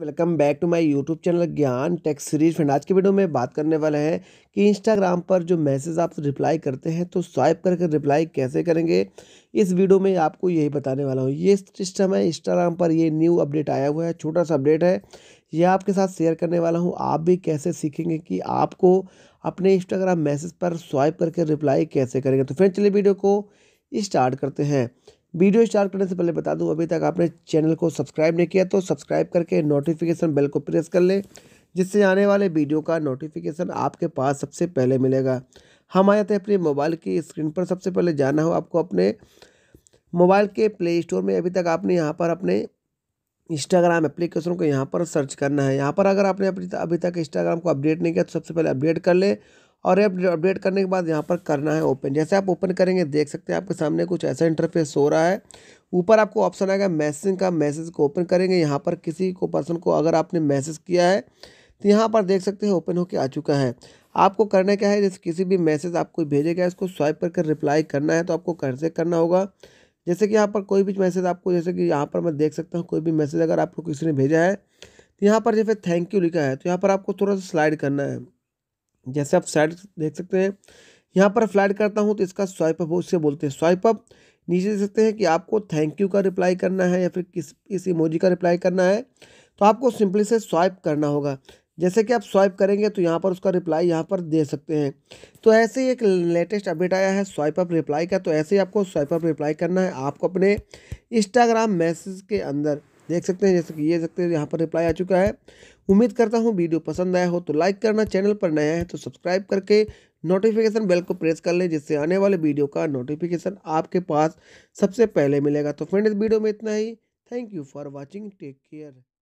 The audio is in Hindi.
welcome back to my YouTube channel Gyan tech series friend आज के वीडियो में बात करने वाले हैं कि इंस्टाग्राम पर जो मैसेज आप रिप्लाई करते हैं तो स्वाइप करके रिप्लाई कैसे करेंगे इस वीडियो में आपको यही बताने वाला हूँ ये सिस्टम है इंस्टाग्राम पर ये न्यू अपडेट आया हुआ है छोटा सा अपडेट है यह आपके साथ शेयर करने वाला हूँ आप भी कैसे सीखेंगे कि आपको अपने इंस्टाग्राम मैसेज पर स्वाइप करके रिप्लाई कैसे करेंगे तो फ्रेंड चलिए वीडियो को स्टार्ट करते हैं वीडियो स्टार्ट करने से पहले बता दूं अभी तक आपने चैनल को सब्सक्राइब नहीं किया तो सब्सक्राइब करके नोटिफिकेशन बेल को प्रेस कर लें जिससे आने वाले वीडियो का नोटिफिकेशन आपके पास सबसे पहले मिलेगा हम आ जाते हैं अपने मोबाइल की स्क्रीन पर सबसे पहले जाना हो आपको अपने मोबाइल के प्ले स्टोर में अभी तक आपने यहाँ पर अपने इंस्टाग्राम एप्लीकेशन को यहाँ पर सर्च करना है यहाँ पर अगर आपने अभी तक इंस्टाग्राम को अपडेट नहीं किया तो सबसे पहले अपडेट कर ले और ये अपडेट करने के बाद यहाँ पर करना है ओपन जैसे आप ओपन करेंगे देख सकते हैं आपके सामने कुछ ऐसा इंटरफेस हो रहा है ऊपर आपको ऑप्शन आएगा मैसेज का मैसेज को ओपन करेंगे यहाँ पर किसी को पर्सन को अगर आपने मैसेज किया है तो यहाँ पर देख सकते हैं ओपन होके आ चुका है आपको करना क्या है जैसे किसी भी मैसेज आपको भेजेगा इसको उसको स्वाइप करके रिप्लाई करना है तो आपको कैसे करना होगा जैसे कि यहाँ पर कोई भी मैसेज आपको जैसे कि यहाँ पर मैं देख सकता हूँ कोई भी मैसेज अगर आपको किसी ने भेजा है तो यहाँ पर जैसे थैंक यू लिखा है तो यहाँ पर आपको थोड़ा सा स्लाइड करना है जैसे आप साइड देख सकते हैं यहाँ पर फ्लाइट करता हूँ तो इसका स्वाइप अप उससे बोलते हैं स्वाइप अप नीचे देख सकते हैं कि आपको थैंक यू का रिप्लाई करना है या फिर किस इस इमोजी का रिप्लाई करना है तो आपको सिंपली से स्वाइप करना होगा जैसे कि आप स्वाइप करेंगे तो यहाँ पर उसका रिप्लाई यहाँ पर दे सकते हैं तो ऐसे ही एक लेटेस्ट अपडेट आया है स्वाइप अप रिप्लाई का तो ऐसे ही आपको स्वाइप अप रिप्लाई करना है आपको अपने इंस्टाग्राम मैसेज के अंदर देख सकते हैं जैसे कि ये सकते हैं यहाँ पर रिप्लाई आ चुका है उम्मीद करता हूँ वीडियो पसंद आया हो तो लाइक करना चैनल पर नया है तो सब्सक्राइब करके नोटिफिकेशन बेल को प्रेस कर लें जिससे आने वाले वीडियो का नोटिफिकेशन आपके पास सबसे पहले मिलेगा तो फ्रेंड इस वीडियो में इतना ही thank you for watching take care